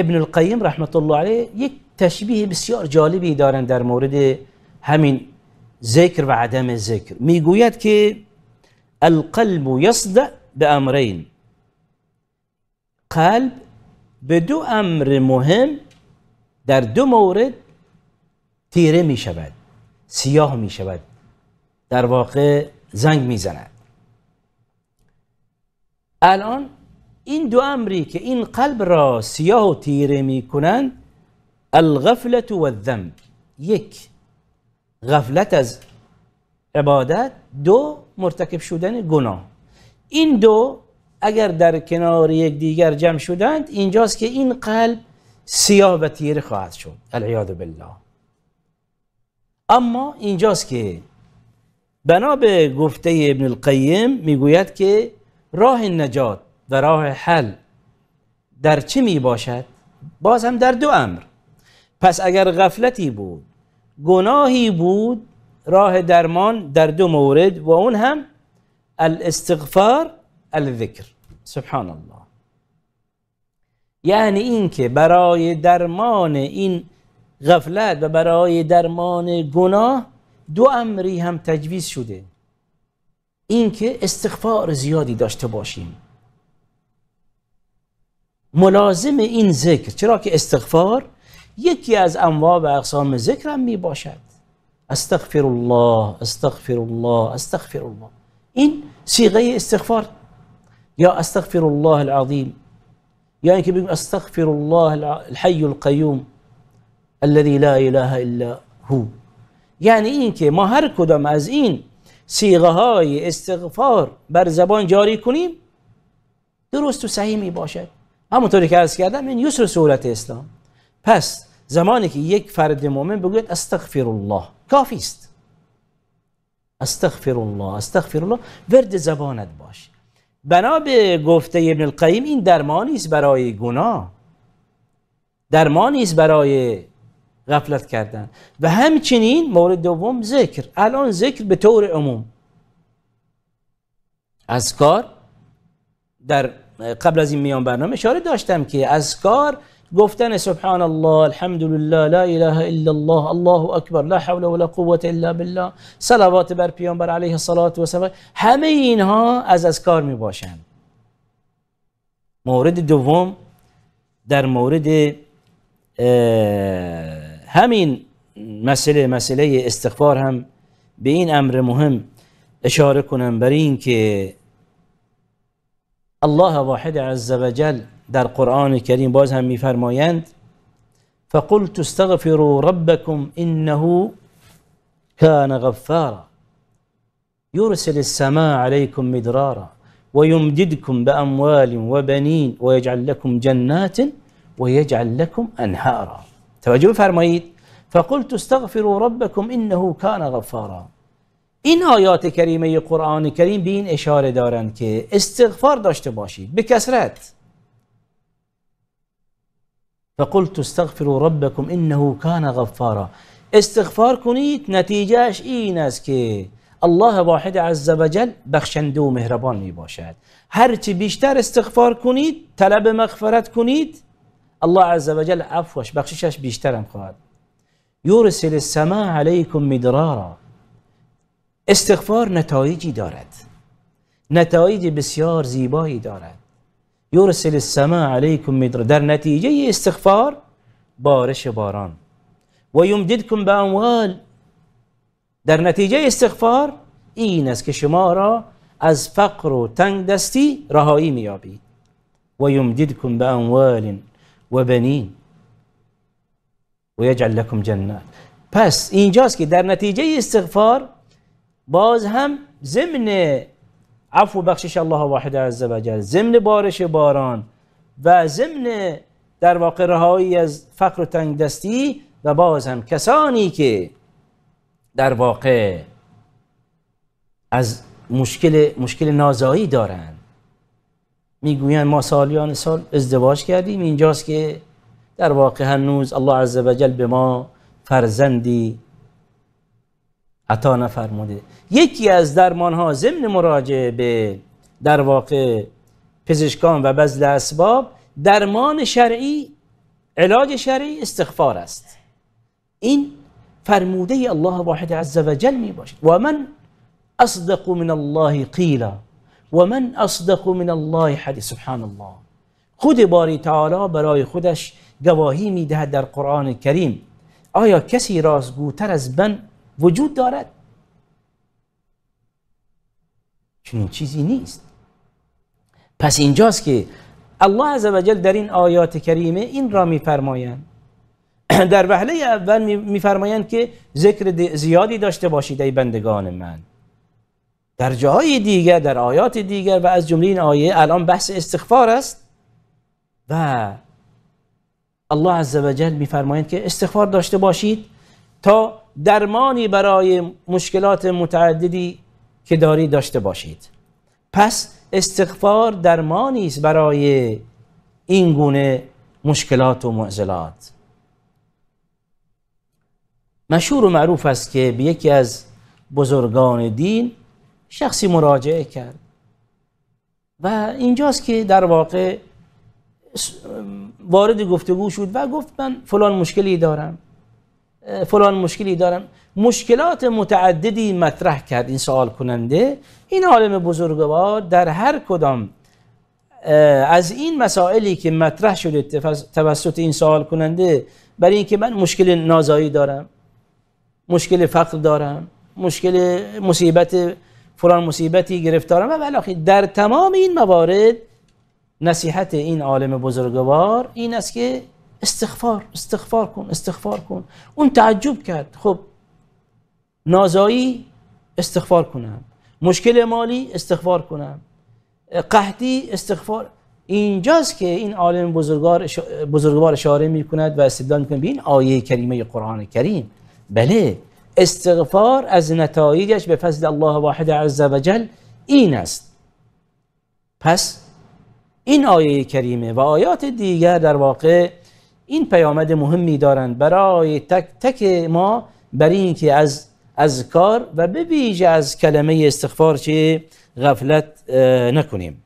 ابن القیم رحمت الله علیه یک تشبیه بسیار جالبی دارند در مورد همین ذکر و عدم ذکر میگوید که القلب یصدع به امرین قلب به دو امر مهم در دو مورد تیره می شود سیاه می شود در واقع زنگ می زند الان این دو امری که این قلب را سیاه و تیره می کنند الغفلت و الذنب یک غفلت از عبادت دو مرتکب شدن گناه این دو اگر در کنار یک دیگر جمع شدند اینجاست که این قلب سیاه و تیره خواهد شد العیاذ بالله اما اینجاست که بنا به گفته ابن القیم میگوید که راه نجات و راه حل در چه می باشد؟ باز هم در دو امر پس اگر غفلتی بود گناهی بود راه درمان در دو مورد و اون هم الاستغفار الذکر سبحان الله یعنی اینکه برای درمان این غفلت و برای درمان گناه دو امری هم تجویز شده اینکه استغفار زیادی داشته باشیم ملازم این ذکر چرا که استغفار یکی از انواع و اقسام ذکر هم می باشد استغفر الله استغفر الله استغفر الله این سیغه استغفار یا استغفر الله العظیم یا اینکه بگیم استغفر الله الحی القیوم الذی لا اله الا هو یعنی اینکه ما هر کدام از این سیغه های استغفار بر زبان جاری کنیم درست و صحیح می باشد همونطوری که عرض کردم این یسر سهولت اسلام پس زمانی که یک فرد مؤمن بگوید استغفر الله کافی است استغفر الله استغفر الله ورد زبانت باش بنا به گفته ابن القیم این درمانی است برای گناه درمانی است برای غفلت کردن و همچنین مورد دوم ذکر الان ذکر به طور عموم از کار در قبل از این میان برنامه اشاره داشتم که اذکار گفتن سبحان الله الحمد لله لا اله الا الله الله اکبر لا حول ولا قوه الا بالله صلوات بر پیامبر علیه الصلاه و سلام همه اینها از اذکار می باشند مورد دوم در مورد همین مسئله مسئله استغفار هم به این امر مهم اشاره کنم برای اینکه الله واحد عز وجل در قرآن الكريم باز هم فقلت استغفروا ربكم انه كان غفارا يرسل السماء عليكم مدرارا ويمددكم بأموال وبنين ويجعل لكم جنات ويجعل لكم أنهارا توجه فرميت فقلت استغفروا ربكم إنه كان غفارا این آیات کریمه قرآن کریم به این اشاره دارند که استغفار داشته باشید به کسرت فقلت استغفروا ربکم انه کان غفارا استغفار کنید نتیجهش این است که الله واحد عز وجل بخشنده و مهربان می باشد هرچی بیشتر استغفار کنید طلب مغفرت کنید الله عز وجل عفوش بخششش بیشتر خواهد یورسل السماء علیکم مدرارا استغفار نتایجی دارد نتایج بسیار زیبایی دارد یورسل السماء علیکم مدر در نتیجه استغفار بارش باران و یمددکم به اموال در نتیجه استغفار این است که شما را از فقر و تنگ دستی رهایی میابید و یمددکم به اموال و بنین و یجعل لکم جنات پس اینجاست که در نتیجه استغفار باز هم ضمن عفو بخشش الله واحد عز جل ضمن بارش باران و ضمن در واقع رهایی از فقر و تنگ دستی و باز هم کسانی که در واقع از مشکل مشکل نازایی دارند میگویند ما سالیان سال ازدواج کردیم اینجاست که در واقع هنوز الله جل به ما فرزندی عطا نفرموده یکی از درمان ها ضمن مراجعه به در واقع پزشکان و بذل اسباب درمان شرعی علاج شرعی استغفار است این فرموده الله واحد عز و جل می باشد و من اصدق من الله قیلا و من اصدق من الله حدیث سبحان الله خود باری تعالی برای خودش گواهی می در قرآن کریم آیا کسی رازگوتر از من وجود دارد چنین چیزی نیست پس اینجاست که الله وجل در این آیات کریمه این را میفرمایند در وهله اول میفرمایند که ذکر زیادی داشته باشید ای بندگان من در جاهای دیگر در آیات دیگر و از جمله این آیه الان بحث استغفار است و الله وجل میفرمایند که استغفار داشته باشید تا درمانی برای مشکلات متعددی که داری داشته باشید پس استغفار درمانی است برای این گونه مشکلات و معضلات مشهور و معروف است که به یکی از بزرگان دین شخصی مراجعه کرد و اینجاست که در واقع وارد گفتگو شد و گفت من فلان مشکلی دارم فلان مشکلی دارم مشکلات متعددی مطرح کرد این سوال کننده این عالم بزرگوار در هر کدام از این مسائلی که مطرح شده توسط این سوال کننده برای اینکه من مشکل نازایی دارم مشکل فقر دارم مشکل مصیبت فلان مصیبتی گرفتارم و بالاخره در تمام این موارد نصیحت این عالم بزرگوار این است که استغفار استغفار کن استغفار کن اون تعجب کرد خب نازایی استغفار کنم مشکل مالی استغفار کنم قحطی استغفار اینجاست که این عالم بزرگوار بزرگوار اشاره می کند و استدلال می به آیه کریمه قرآن کریم بله استغفار از نتایجش به فضل الله واحد عز و این است پس این آیه کریمه و آیات دیگر در واقع این پیامد مهمی دارند برای تک تک ما برای اینکه از کار و به از کلمه استغفار چه غفلت نکنیم